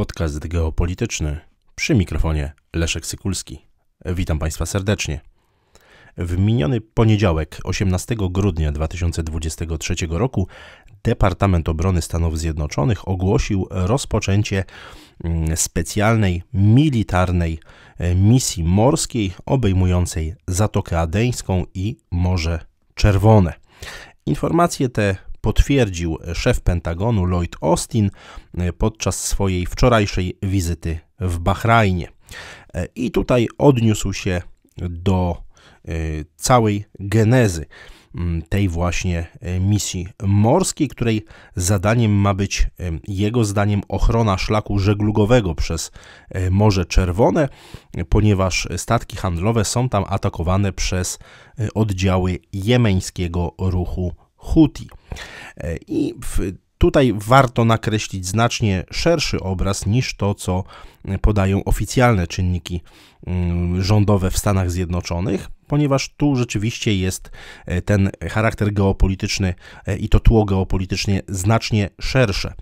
podcast geopolityczny przy mikrofonie Leszek Sykulski. Witam Państwa serdecznie. W miniony poniedziałek, 18 grudnia 2023 roku, Departament Obrony Stanów Zjednoczonych ogłosił rozpoczęcie mm, specjalnej militarnej e, misji morskiej obejmującej Zatokę Adeńską i Morze Czerwone. Informacje te potwierdził szef Pentagonu Lloyd Austin e, podczas swojej wczorajszej wizyty w Bahrajnie. E, I tutaj odniósł się do e, całej genezy mm, tej właśnie misji morskiej, której zadaniem ma być jego zdaniem ochrona szlaku żeglugowego przez Morze Czerwone, ponieważ statki handlowe są tam atakowane przez oddziały jemeńskiego ruchu Huti. E, I w Tutaj warto nakreślić znacznie szerszy obraz niż to, co podają oficjalne czynniki mm, rządowe w Stanach Zjednoczonych ponieważ tu rzeczywiście jest e, ten charakter geopolityczny e, i to tło geopolitycznie znacznie szersze.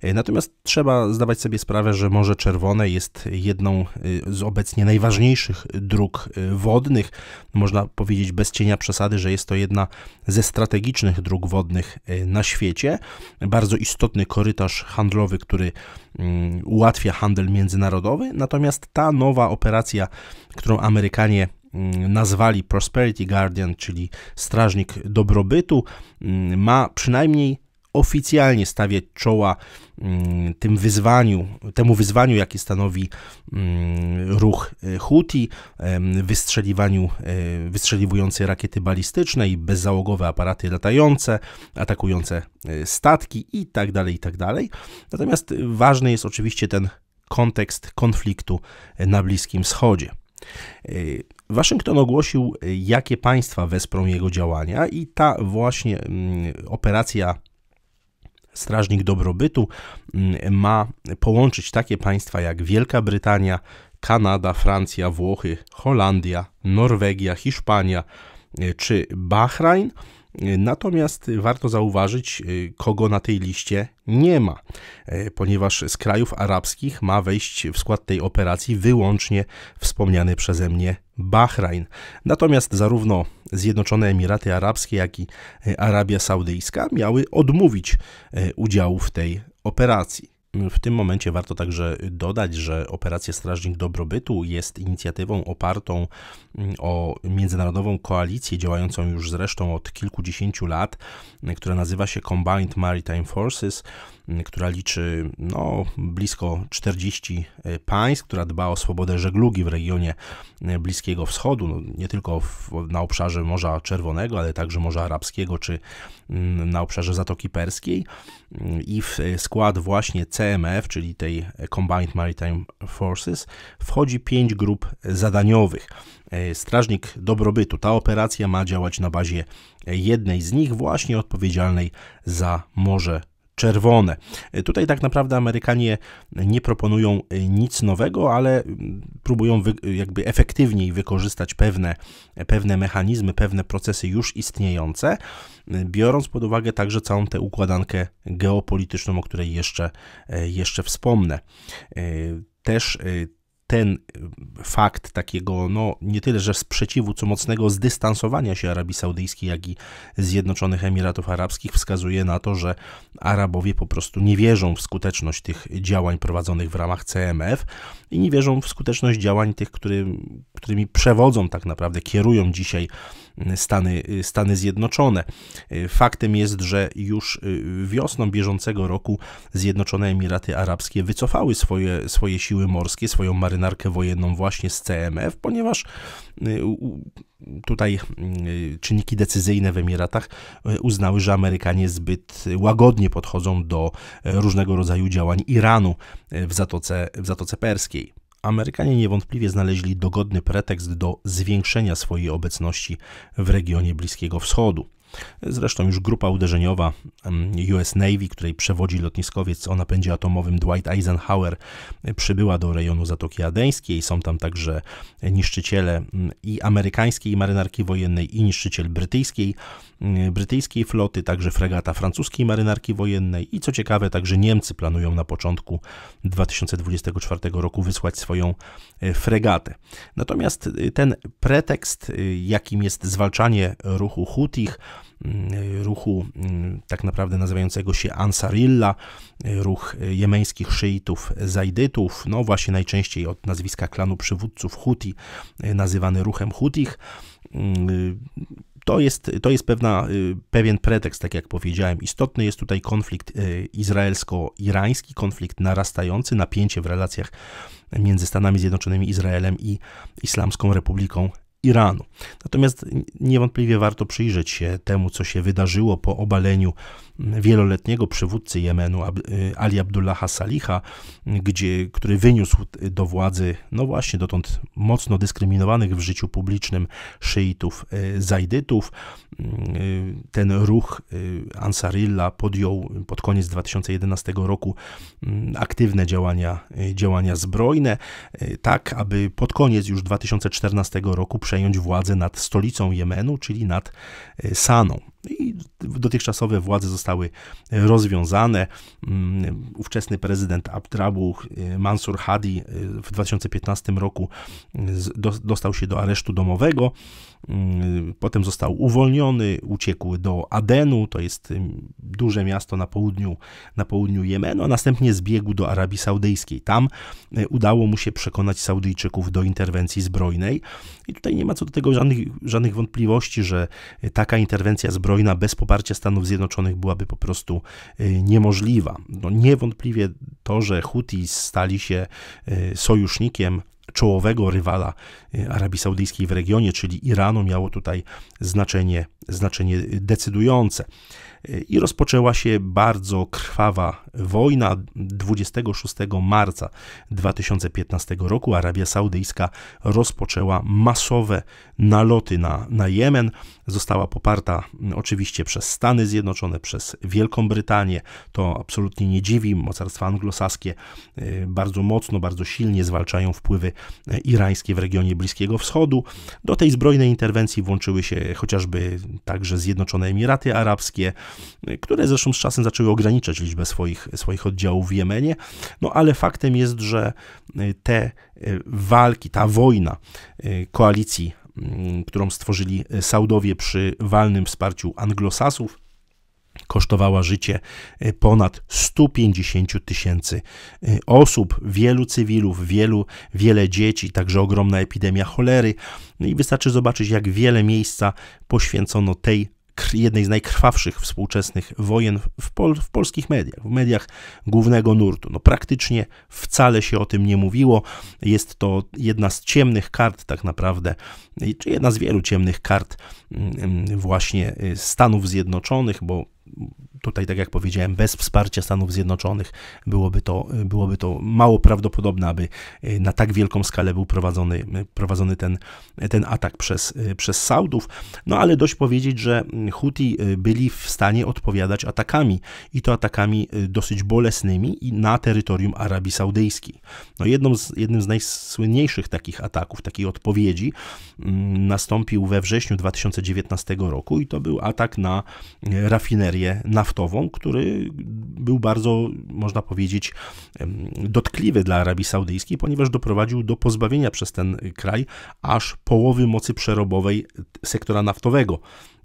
E, natomiast trzeba zdawać sobie sprawę, że Morze Czerwone jest jedną z obecnie najważniejszych dróg wodnych. Można powiedzieć bez cienia przesady, że jest to jedna ze strategicznych dróg wodnych na świecie. Bardzo istotny korytarz handlowy, który mm, ułatwia handel międzynarodowy. Natomiast ta nowa operacja, którą Amerykanie Mm, nazwali Prosperity Guardian, czyli strażnik dobrobytu, mm, ma przynajmniej oficjalnie stawiać czoła mm, tym wyzwaniu, temu wyzwaniu, jakie stanowi ruch e, Houthi, wystrzeliwaniu, e, wystrzeliwujące rakiety balistyczne i bezzałogowe aparaty latające, atakujące e, statki tak itd. Tak Natomiast ważny jest oczywiście ten kontekst konfliktu na Bliskim Wschodzie. E, Waszyngton ogłosił, e, jakie państwa wesprą jego działania, i ta właśnie mm, operacja Strażnik Dobrobytu mm, ma połączyć takie państwa jak Wielka Brytania, Kanada, Francja, Włochy, Holandia, Norwegia, Hiszpania e, czy Bahrain. Natomiast warto zauważyć, y, kogo na tej liście nie ma, y, ponieważ z krajów arabskich ma wejść w skład tej operacji wyłącznie wspomniany przeze mnie Bahrajn. Natomiast zarówno Zjednoczone Emiraty Arabskie, jak i y, Arabia Saudyjska miały odmówić udziału w tej operacji. W tym momencie warto także dodać, że operacja Strażnik Dobrobytu jest inicjatywą opartą mm, o międzynarodową koalicję działającą już zresztą od kilkudziesięciu lat, która nazywa się Combined Maritime Forces, mm, która liczy no, blisko 40 e, państw, która dba o swobodę żeglugi w regionie e, Bliskiego Wschodu, no, nie tylko w, na obszarze Morza Czerwonego, ale także Morza Arabskiego czy mm, na obszarze Zatoki Perskiej. I w e, skład właśnie C CMF, czyli tej Combined Maritime Forces, wchodzi pięć grup zadaniowych. E, strażnik Dobrobytu. Ta operacja ma działać na bazie jednej z nich, właśnie odpowiedzialnej za Morze czerwone. E, tutaj tak naprawdę Amerykanie nie proponują e, nic nowego, ale próbują e, jakby efektywniej wykorzystać pewne, pewne mechanizmy, pewne procesy już istniejące, biorąc pod uwagę także całą tę układankę geopolityczną, o której jeszcze, jeszcze wspomnę. Też ten y, fakt takiego, no nie tyle, że sprzeciwu, co mocnego zdystansowania się Arabii Saudyjskiej, jak i Zjednoczonych Emiratów Arabskich wskazuje na to, że Arabowie po prostu nie wierzą w skuteczność tych działań prowadzonych w ramach CMF i nie wierzą w skuteczność działań tych, który, którymi przewodzą tak naprawdę, kierują dzisiaj Stany, Stany Zjednoczone. Faktem jest, że już y, wiosną bieżącego roku Zjednoczone Emiraty Arabskie wycofały swoje, swoje siły morskie, swoją marynarkę wojenną właśnie z CMF, ponieważ y, tutaj y, czynniki decyzyjne w Emiratach uznały, że Amerykanie zbyt łagodnie podchodzą do różnego rodzaju działań Iranu w Zatoce, w Zatoce Perskiej. Amerykanie niewątpliwie znaleźli dogodny pretekst do zwiększenia swojej obecności w regionie Bliskiego Wschodu. Zresztą już grupa uderzeniowa US Navy, której przewodzi lotniskowiec o napędzie atomowym Dwight Eisenhower, przybyła do rejonu Zatoki Adeńskiej. Są tam także niszczyciele i amerykańskiej marynarki wojennej, i niszczyciel brytyjskiej, brytyjskiej floty, także fregata francuskiej marynarki wojennej. I co ciekawe, także Niemcy planują na początku 2024 roku wysłać swoją e, fregatę. Natomiast e, ten pretekst, e, jakim jest zwalczanie ruchu Hutich, Mm, ruchu mm, tak naprawdę nazywającego się Ansarilla, ruch jemeńskich szyitów, zajdytów, no właśnie najczęściej od nazwiska klanu przywódców Huti, e, nazywany ruchem Hutich mm, y, to jest, to jest pewna, y, pewien pretekst, tak jak powiedziałem. Istotny jest tutaj konflikt e, izraelsko-irański, konflikt narastający, napięcie w relacjach między Stanami Zjednoczonymi, Izraelem i Islamską Republiką Iranu. Natomiast niewątpliwie warto przyjrzeć się temu, co się wydarzyło po obaleniu wieloletniego przywódcy Jemenu y, Ali Abdullaha Saliha, gdzie, który wyniósł do władzy, no właśnie dotąd mocno dyskryminowanych w życiu publicznym szyitów, y, zajdytów. Y, ten ruch Ansarilla podjął pod koniec 2011 roku mm, aktywne działania, działania zbrojne, tak aby pod koniec już 2014 roku przejąć władzę nad stolicą Jemenu, czyli nad Saną. No I dotychczasowe władze zostały rozwiązane. Mm, ówczesny prezydent Abdrabu y, Mansur Hadi y, w 2015 roku y, dostał się do aresztu domowego. Mm, potem został uwolniony, uciekł do Adenu, to jest mm, duże miasto na południu, na południu Jemenu, a następnie zbiegł do Arabii Saudyjskiej. Tam e, udało mu się przekonać Saudyjczyków do interwencji zbrojnej. I tutaj nie ma co do tego żadnych, żadnych wątpliwości, że e, taka interwencja zbrojna bez poparcia Stanów Zjednoczonych byłaby po prostu e, niemożliwa. No niewątpliwie to, że Houthis stali się sojusznikiem czołowego rywala e, Arabii Saudyjskiej w regionie, czyli Iranu, miało tutaj znaczenie, znaczenie decydujące. E, I rozpoczęła się bardzo krwawa wojna. 26 marca 2015 roku Arabia Saudyjska rozpoczęła masowe naloty na, na Jemen. Została poparta oczywiście przez Stany Zjednoczone, przez Wielką Brytanię. To absolutnie nie dziwi. Mocarstwa anglosaskie e, bardzo mocno, bardzo silnie zwalczają wpływy irańskie w regionie Bliskiego Wschodu. Do tej zbrojnej interwencji włączyły się chociażby także Zjednoczone Emiraty Arabskie, które zresztą z czasem zaczęły ograniczać liczbę swoich, swoich oddziałów w Jemenie. No ale faktem jest, że y, te y, walki, ta wojna y, koalicji, mm, którą stworzyli Saudowie przy walnym wsparciu Anglosasów, kosztowała życie y, ponad 150 tysięcy y, osób, wielu cywilów, wielu, wiele dzieci, także ogromna epidemia cholery. No i wystarczy zobaczyć, jak wiele miejsca poświęcono tej jednej z najkrwawszych współczesnych wojen w, pol, w, polskich mediach, w mediach głównego nurtu. No praktycznie wcale się o tym nie mówiło. Jest to jedna z ciemnych kart tak naprawdę, czy jedna z wielu ciemnych kart mm, mm, właśnie y, Stanów Zjednoczonych, bo Tutaj, tak jak powiedziałem, bez wsparcia Stanów Zjednoczonych byłoby to, byłoby to mało prawdopodobne, aby y, na tak wielką skalę był prowadzony, y, prowadzony ten, y, ten atak przez, przez Saudów. No ale dość powiedzieć, że mm, Houthi byli w stanie odpowiadać atakami i to atakami dosyć bolesnymi na terytorium Arabii Saudyjskiej. No jedną z, jednym z najsłynniejszych takich ataków, takiej odpowiedzi mm, nastąpił we wrześniu 2019 roku i to był atak na rafinerię naftową naftową, który był bardzo, można powiedzieć, dotkliwy dla Arabii Saudyjskiej, ponieważ doprowadził do pozbawienia przez ten kraj aż połowy mocy przerobowej sektora naftowego,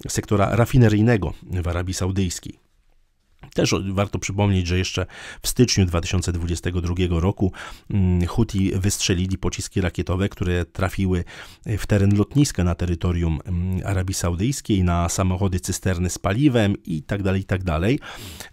sektora rafineryjnego w Arabii Saudyjskiej. Też warto przypomnieć, że jeszcze w styczniu 2022 roku mm, Huti wystrzelili pociski rakietowe, które trafiły w teren lotniska na terytorium mm, Arabii Saudyjskiej, na samochody cysterny z paliwem i tak dalej, i tak dalej.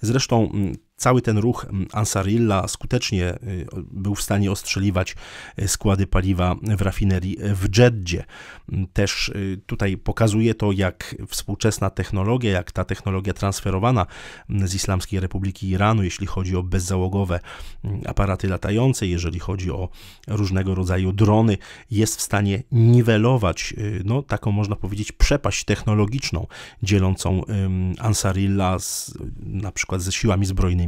Zresztą mm, cały ten ruch mm, Ansarilla skutecznie y, był w stanie ostrzeliwać y, składy paliwa w rafinerii y, w Jeddzie. Mm, też tutaj pokazuje to, jak współczesna technologia, jak ta technologia transferowana mm, z Islamskiej Republiki Iranu, jeśli chodzi o bezzałogowe aparaty latające, jeżeli chodzi o różnego rodzaju drony, jest w stanie niwelować no, taką, można powiedzieć, przepaść technologiczną dzielącą Ansarilla z, na przykład ze siłami zbrojnymi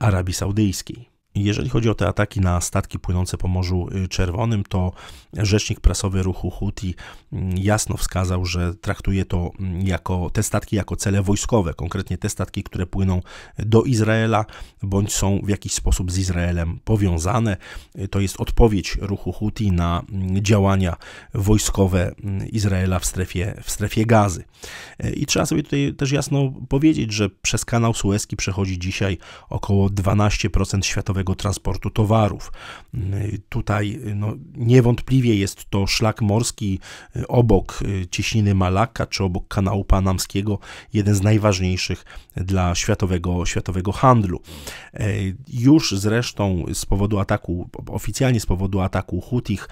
Arabii Saudyjskiej. Jeżeli chodzi o te ataki na statki płynące po Morzu y, Czerwonym, to rzecznik prasowy ruchu Houthi mm, jasno wskazał, że traktuje to mm, jako te statki jako cele wojskowe, konkretnie te statki, które płyną do Izraela bądź są w jakiś sposób z Izraelem powiązane. Y, to jest odpowiedź ruchu Houthi na mm, działania wojskowe Izraela w strefie, w strefie gazy. Y, I trzeba sobie tutaj też jasno powiedzieć, że przez kanał Suezki przechodzi dzisiaj około 12% światowego transportu towarów. Y, tutaj y, no, niewątpliwie jest to szlak morski y, obok cieśniny Malaka czy obok kanału panamskiego, jeden z najważniejszych dla światowego, światowego handlu. Już zresztą z powodu ataku, oficjalnie z powodu ataku Hutich,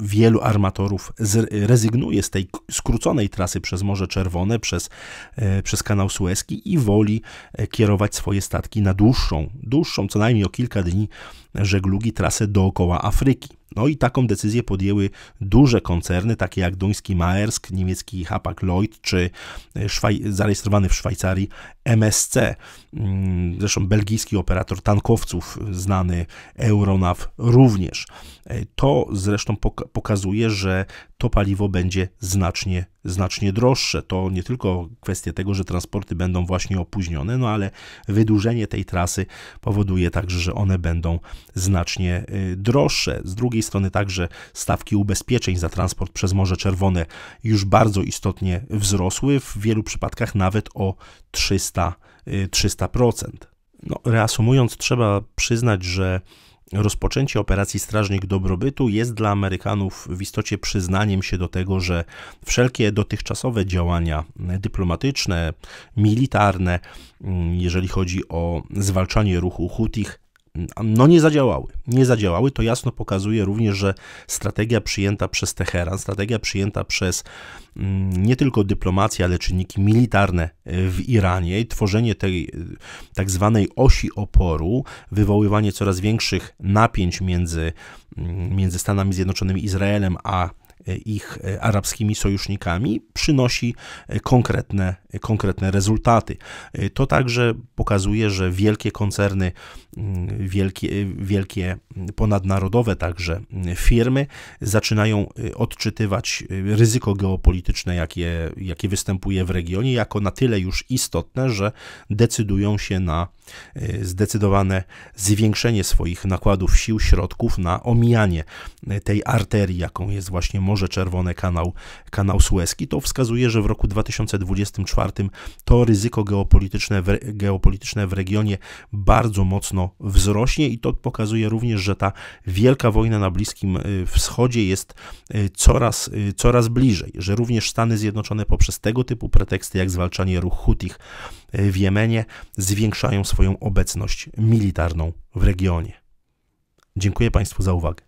wielu armatorów rezygnuje z tej skróconej trasy przez Morze Czerwone, przez, przez kanał Suezki i woli kierować swoje statki na dłuższą, dłuższą dłuższą, co najmniej o kilka dni, żeglugi trasę dookoła Afryki. No i taką decyzję podjęły duże koncerny, takie jak duński Maersk, niemiecki Hapag Lloyd czy e, szwaj- zarejestrowany w Szwajcarii MSC. Mm, zresztą belgijski operator tankowców, znany Euronav również. E, to zresztą pokazuje, że to paliwo będzie znacznie, znacznie droższe. To nie tylko kwestia tego, że transporty będą właśnie opóźnione, no ale wydłużenie tej trasy powoduje także, że one będą znacznie e, droższe. Z drugiej strony także stawki ubezpieczeń za transport przez Morze Czerwone już bardzo istotnie wzrosły, w wielu przypadkach nawet o 300%. 300%. Y, no, reasumując, trzeba przyznać, że Rozpoczęcie operacji Strażnik Dobrobytu jest dla Amerykanów w istocie przyznaniem się do tego, że wszelkie dotychczasowe działania dyplomatyczne, militarne, mm, jeżeli chodzi o zwalczanie ruchu Hutich, no nie zadziałały. Nie zadziałały, to jasno pokazuje również, że strategia przyjęta przez Teheran, strategia przyjęta przez mm, nie tylko dyplomację, ale czynniki militarne e, w Iranie, tworzenie tej e, tak zwanej osi oporu, wywoływanie coraz większych napięć między, mm, między Stanami Zjednoczonymi, Izraelem, a e, ich arabskimi sojusznikami, przynosi konkretne konkretne rezultaty. Y, to także pokazuje, że wielkie koncerny, mm, wielkie, y, wielkie mm, ponadnarodowe także mm, firmy zaczynają y, odczytywać ryzyko geopolityczne, jakie, jakie występuje w regionie, jako na tyle już istotne, że decydują się na zdecydowane zwiększenie swoich nakładów sił, środków na omijanie tej arterii, jaką jest właśnie Morze Czerwone, kanał, kanał Suezki. To wskazuje, że w roku 2024 czwartym, to ryzyko geopolityczne w, geopolityczne w regionie bardzo mocno wzrośnie i to pokazuje również, że ta wielka wojna na Bliskim y, Wschodzie jest y, coraz, y, coraz bliżej, że również Stany Zjednoczone poprzez tego typu preteksty, jak zwalczanie ruch Hutich w Jemenie, zwiększają swoją obecność militarną w regionie. Dziękuję Państwu za uwagę.